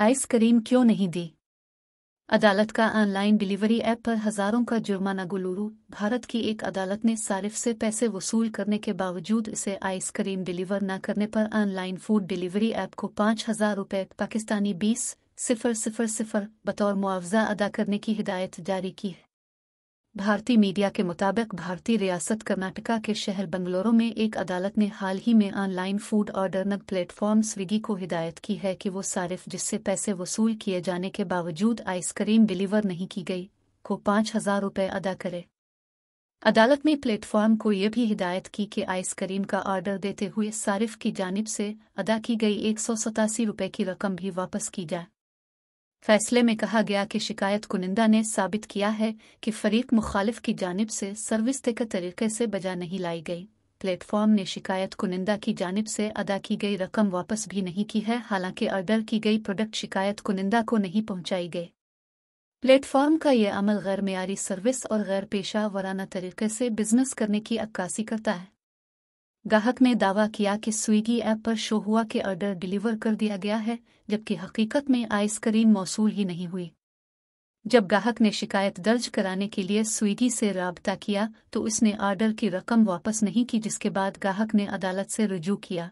ice cream क्यों नहीं दी अदालत का ऑनलाइन डिलीवरी ऐप पर हजारों का जुर्माना गुलूरू भारत की एक अदालत ने सारिफ से पैसे वसूल करने के बावजूद इसे आइसक्रीम डिलीवर न करने पर ऑनलाइन फूड डिलीवरी ऐप को पाँच हजार रुपये पाकिस्तानी बीस सिफर सिफर सिफर बतौर मुआवजा अदा करने की हिदायत जारी की है भारतीय मीडिया के मुताबिक भारतीय रियासत कर्नाटका के शहर बंगलुरु में एक अदालत ने हाल ही में ऑनलाइन फूड ऑर्डर नग प्लेटफॉर्म स्विगी को हिदायत की है कि वो सारिफ जिससे पैसे वसूल किए जाने के बावजूद आइसक्रीम डिलीवर नहीं की गई को पाँच हजार रुपये अदा करे अदालत ने प्लेटफॉर्म को यह भी हिदायत की कि आइसक्रीम का ऑर्डर देते हुए सारिफ की जानब से अदा की गई एक सौ सतासी रुपये की रकम भी वापस की जाए फैसले में कहा गया कि शिकायत कुनिंदा ने साबित किया है कि फरीक मुखालिफ की जानब से सर्विस तय तरीके से बजा नहीं लाई गई प्लेटफॉर्म ने शिकायत कुनिंदा की जानब से अदा की गई रकम वापस भी नहीं की है हालांकि ऑर्डर की गई प्रोडक्ट शिकायत कुनिंदा को नहीं पहुंचाई गई प्लेटफॉर्म का यह अमल गैर मीरी सर्विस और गैर पेशा वराना तरीके से बिजनेस करने की अक्कासी करता है गाहक ने दावा किया कि स्विगी ऐप पर शो हुआ कि ऑर्डर डिलीवर कर दिया गया है जबकि हकीकत में आइसक्रीम मौसू ही नहीं हुई जब गाहक ने शिकायत दर्ज कराने के लिए स्विगी से रबता किया तो उसने ऑर्डर की रकम वापस नहीं की जिसके बाद गाहक ने अदालत से रजू किया